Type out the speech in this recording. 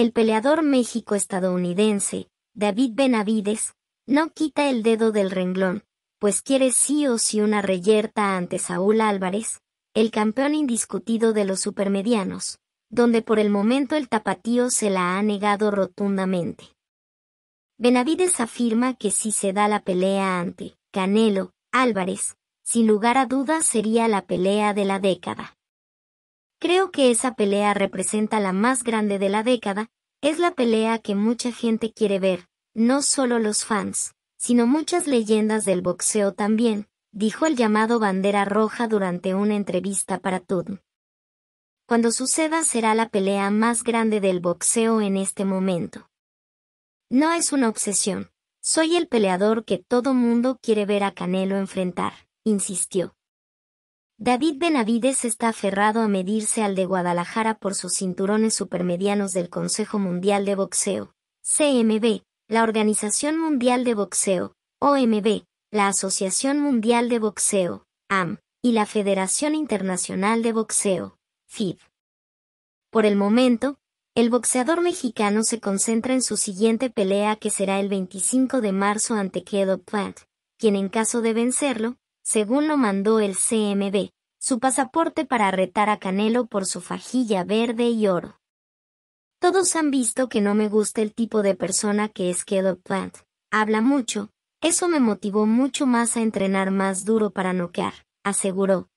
El peleador México-estadounidense, David Benavides, no quita el dedo del renglón, pues quiere sí o sí una reyerta ante Saúl Álvarez, el campeón indiscutido de los supermedianos, donde por el momento el tapatío se la ha negado rotundamente. Benavides afirma que si se da la pelea ante Canelo Álvarez, sin lugar a dudas sería la pelea de la década. Creo que esa pelea representa la más grande de la década, es la pelea que mucha gente quiere ver, no solo los fans, sino muchas leyendas del boxeo también, dijo el llamado Bandera Roja durante una entrevista para TUDN. Cuando suceda será la pelea más grande del boxeo en este momento. No es una obsesión, soy el peleador que todo mundo quiere ver a Canelo enfrentar, insistió. David Benavides está aferrado a medirse al de Guadalajara por sus cinturones supermedianos del Consejo Mundial de Boxeo, CMB, la Organización Mundial de Boxeo, OMB, la Asociación Mundial de Boxeo, AM, y la Federación Internacional de Boxeo, FIB. Por el momento, el boxeador mexicano se concentra en su siguiente pelea que será el 25 de marzo ante Kedo Plant, quien en caso de vencerlo, según lo mandó el CMB, su pasaporte para retar a Canelo por su fajilla verde y oro. Todos han visto que no me gusta el tipo de persona que es Caleb Plant. Habla mucho, eso me motivó mucho más a entrenar más duro para noquear, aseguró.